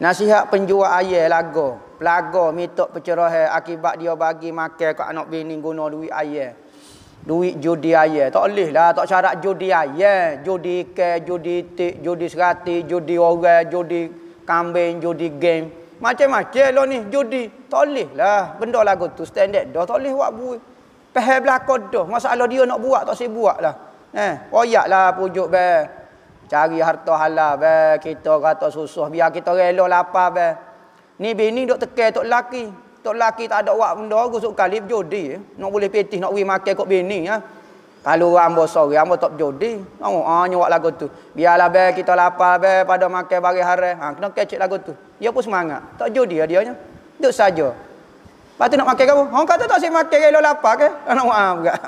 Nasihat penjual ayah lagu. Pelaga minta pencerahan akibat dia bagi makan ke anak bini guna duit ayah. Duit judi ayah. Tak boleh lah. Tak syarat judi ayah. Judi ke, judi tik, judi serati, judi orang, judi kambing, judi game. Macam-macam lah ni. Judi. Tak boleh lah. Benda lagu tu standard dah. Tak boleh buat buit. Pahal belakang dah. Masalah dia nak buat tak buat lah. Eh, royak lah pujuk bear. Cari harta halal be. Kita kata susah Biar kita rela lapar be. Ni bini duk teke tok laki Tok laki tak ada wak benda Aku suka kali berjudi ya. Nak boleh petih nak pergi makan kot bini ya. Kalau ambo sorry ambo tak berjudi Oh ah, ha, nyawak lagu tu Biarlah be kita lapar be Pada makan bagi hari ha, Kena kecik lagu tu Dia pun semangat Tak berjudi lah dia itu saja Lepas tu nak makan kamu Orang kata tak asyik makan Kalau lapar ke Nak buat ha,